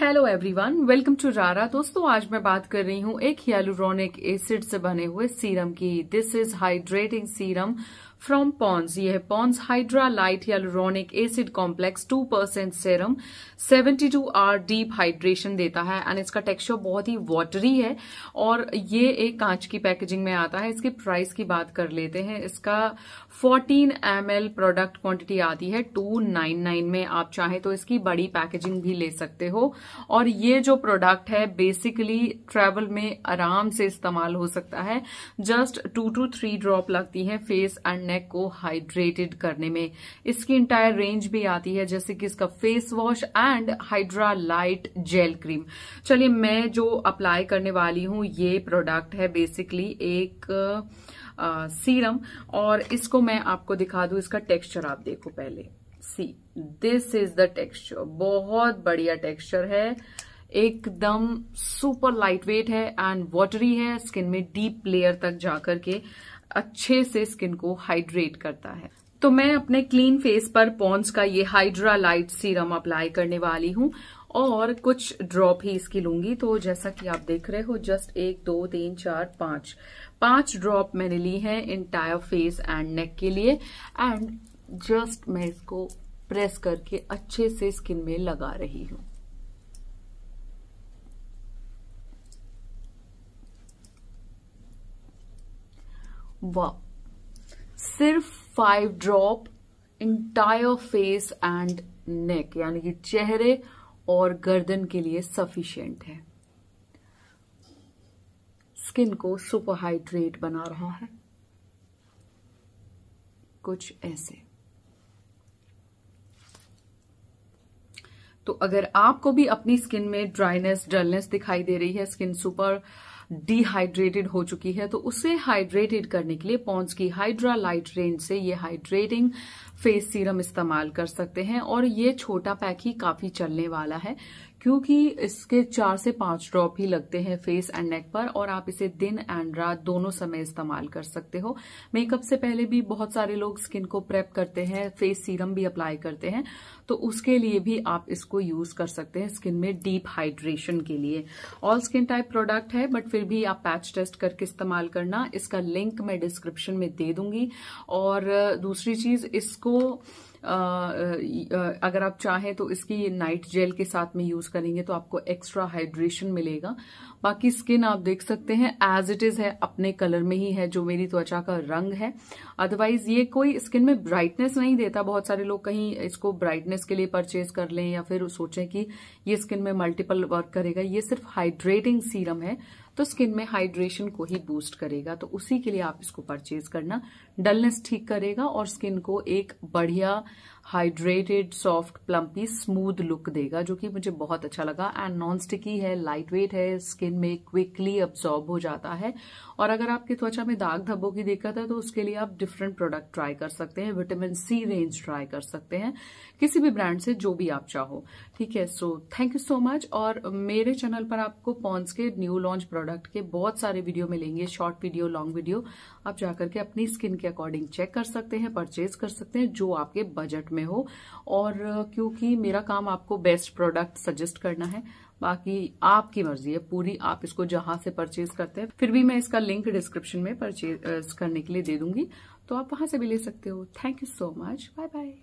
hello everyone welcome to रारा दोस्तों आज मैं बात कर रही हूं एक हियालुरोनिक एसिड से बने हुए सीरम की this is hydrating serum from Pond's यह है Pond's light hyaluronic acid complex 2% percent serum to our deep hydration देता है एंड इसका टेक्सचर बहुत ही वाटरी है और ये एक कांच की पैकेजिंग में आता है इसकी प्राइस की बात कर लेते हैं इसका 14 एम प्रोडक्ट क्वांटिटी आती है 299 में आप चाहे तो इसकी बड़ी पैकेजिंग भी ले सकते हो और ये जो प्रोडक्ट है बेसिकली ट्रैवल में आराम से इस्तेमाल हो सकता है just two to three drop लगती है फेस एंड नेक को हाइड्रेटेड करने में इसकी इंटायर रेंज भी आती है जैसे कि इसका face wash and hydra light gel cream चलिए मैं जो अप्लाई करने वाली हूं ये प्रोडक्ट है बेसिकली एक सीरम और इसको मैं आपको दिखा दू इसका टेक्स्चर आप देखो पहले see this is the texture बहुत बढ़िया टेक्सचर है एकदम सुपर लाइट वेट है एंड वॉटरी है स्किन में डीप लेयर तक जाकर के अच्छे से स्किन को हाइड्रेट करता है तो मैं अपने क्लीन फेस पर पॉन्स का ये हाइड्रा लाइट सीरम अप्लाई करने वाली हूँ और कुछ ड्रॉप ही इसकी लूंगी तो जैसा कि आप देख रहे हो जस्ट एक दो तीन चार पांच पांच ड्रॉप मैंने ली है इंटायर फेस एंड नेक के लिए एंड जस्ट मैं इसको प्रेस करके अच्छे से स्किन में लगा रही हूं वाह सिर्फ five drop entire face and neck यानी कि चेहरे और गर्दन के लिए सफिशियंट है स्किन को सुपरहाइड्रेट बना रहा है कुछ ऐसे तो अगर आपको भी अपनी स्किन में ड्राइनेस डलनेस दिखाई दे रही है स्किन सुपर डिहाइड्रेटेड हो चुकी है तो उसे हाइड्रेटेड करने के लिए पॉन्स की हाइड्रा लाइट रेंज से ये हाइड्रेटिंग फेस सीरम इस्तेमाल कर सकते हैं और ये छोटा पैक ही काफी चलने वाला है क्योंकि इसके चार से पांच ड्रॉप ही लगते हैं फेस एंड नेक पर और आप इसे दिन एंड रात दोनों समय इस्तेमाल कर सकते हो मेकअप से पहले भी बहुत सारे लोग स्किन को प्रेप करते हैं फेस सीरम भी अप्लाई करते हैं तो उसके लिए भी आप इसको यूज कर सकते हैं स्किन में डीप हाइड्रेशन के लिए ऑल स्किन टाइप प्रोडक्ट है बट फिर भी आप पैच टेस्ट करके इस्तेमाल करना इसका लिंक मैं डिस्क्रिप्शन में दे दूंगी और दूसरी चीज इसको इसको आ, अगर आप चाहें तो इसकी नाइट जेल के साथ में यूज करेंगे तो आपको एक्स्ट्रा हाइड्रेशन मिलेगा बाकी स्किन आप देख सकते हैं एज इट इज है अपने कलर में ही है जो मेरी त्वचा का रंग है अदरवाइज ये कोई स्किन में ब्राइटनेस नहीं देता बहुत सारे लोग कहीं इसको ब्राइटनेस के लिए परचेज कर लें या फिर सोचें कि ये स्किन में मल्टीपल वर्क करेगा ये सिर्फ हाइड्रेटिंग सीरम है तो स्किन में हाइड्रेशन को ही बूस्ट करेगा तो उसी के लिए आप इसको परचेज करना डलनेस ठीक करेगा और स्किन को एक बढ़िया hydrated soft plumpy smooth look देगा जो कि मुझे बहुत अच्छा लगा एंड नॉन स्टिकी है लाइट वेट है स्किन में क्विकली अब्जॉर्ब हो जाता है और अगर आपकी त्वचा में दाग धब्बों की दिक्कत है तो उसके लिए आप डिफरेंट प्रोडक्ट ट्राई कर सकते हैं विटामिन सी रेंज ट्राई कर सकते हैं किसी भी ब्रांड से जो भी आप चाहो ठीक है so thank you so much और मेरे चैनल पर आपको पॉन्स के न्यू लॉन्च प्रोडक्ट के बहुत सारे वीडियो मिलेंगे शॉर्ट वीडियो लॉन्ग वीडियो आप जाकर के अपनी स्किन के अकॉर्डिंग चेक कर सकते हैं परचेज कर सकते हैं जो आपके बजट में में हो और क्योंकि मेरा काम आपको बेस्ट प्रोडक्ट सजेस्ट करना है बाकी आपकी मर्जी है पूरी आप इसको जहां से परचेज करते हैं फिर भी मैं इसका लिंक डिस्क्रिप्शन में परचेज करने के लिए दे दूंगी तो आप वहां से भी ले सकते हो thank you so much bye bye